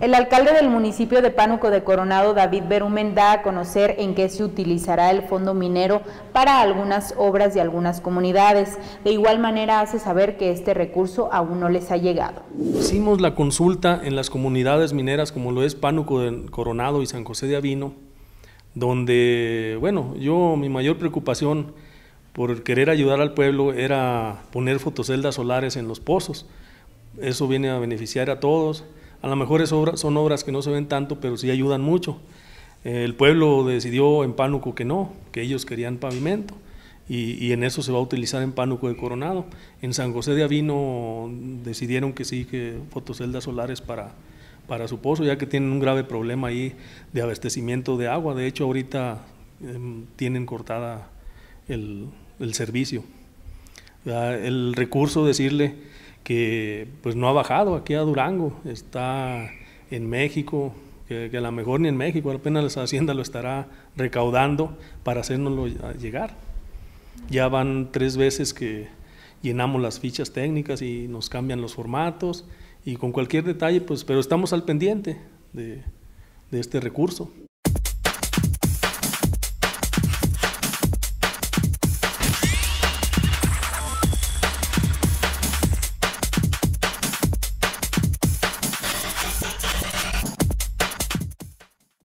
El alcalde del municipio de Pánuco de Coronado, David Berumen, da a conocer en qué se utilizará el fondo minero para algunas obras de algunas comunidades. De igual manera hace saber que este recurso aún no les ha llegado. Hicimos la consulta en las comunidades mineras como lo es Pánuco de Coronado y San José de Avino, donde, bueno, yo mi mayor preocupación por querer ayudar al pueblo era poner fotoceldas solares en los pozos. Eso viene a beneficiar a todos a lo mejor son obras que no se ven tanto, pero sí ayudan mucho. El pueblo decidió en Pánuco que no, que ellos querían pavimento. Y, en eso se va a utilizar en Pánuco de Coronado. En San José de Avino decidieron que sí, que fotoceldas solares para, para su pozo, ya que tienen un grave problema ahí de abastecimiento de agua. De hecho, ahorita em, tienen cortada el, el servicio. Ah, el recurso, decirle que pues no ha bajado aquí a Durango, está en México, que, a lo mejor ni en México, apenas la Hacienda lo estará recaudando para hacérnoslo llegar. Ya van tres veces que llenamos las fichas técnicas y nos cambian los formatos y con cualquier detalle, pues, pero estamos al pendiente de este recurso.